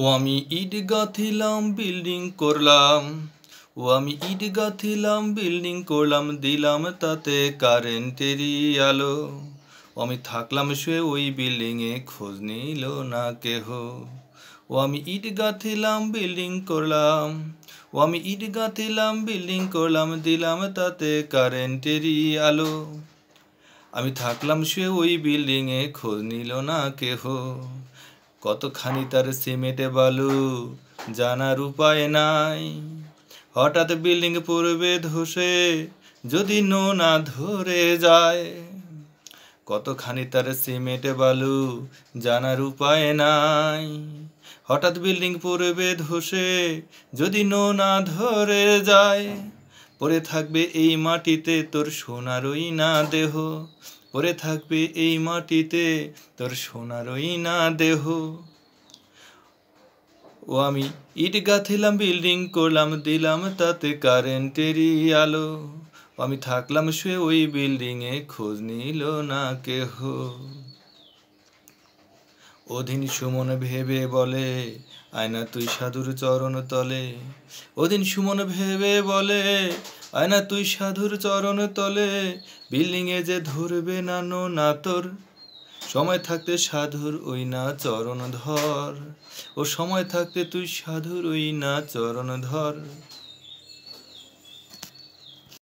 ও আমি ইট গাঁথিলাম বিল্ডিং করলাম ও আমি ইট গাঁথিলাম বিল্ডিং করলাম দিলাম তাতে কারেন্টেরই আলো ও আমি থাকলাম শুয়ে ওই বিল্ডিংয়ে খোঁজ নিল না কেহ ও আমি ইট গাঁথিলাম বিল্ডিং করলাম ও আমি ইট গাঁথিলাম বিল্ডিং করলাম দিলাম তাতে কারেন্টেরই আলো আমি থাকলাম শুয়ে ওই বিল্ডিংয়ে খোঁজ নিল না কেহ কতখানি তার সিমেটে বালু জানার উপায় নাই হঠাৎ বিল্ডিং পড়বে ধসে যদি নোনা ধরে যায় কতখানি তার সিমেটে বালু জানার উপায় নাই হঠাৎ বিল্ডিং পড়বে ধসে যদি নোনা ধরে যায় পরে থাকবে এই মাটিতে তোর সোনারই না দেহ পরে থাকবে এই মাটিতে তোর সোনারই না দেহ ও আমি ইট গাঁথিলাম বিল্ডিং করলাম দিলাম তাতে কারেন্টেরই আলো আমি থাকলাম শুয়ে ওই বিল্ডিংয়ে খোঁজ নিল না কেহ অধীন সুমন ভেবে বলে আয়না তুই সাধুর চরণ তলে অধীন সুমন ভেবে বলে আয়না তুই সাধুর চরণ তলে বিল্ডিংয়ে যে ধরবে না নো না তোর সময় থাকতে সাধুর ওই না চরণ ধর ও সময় থাকতে তুই সাধুর ওই না চরণ ধর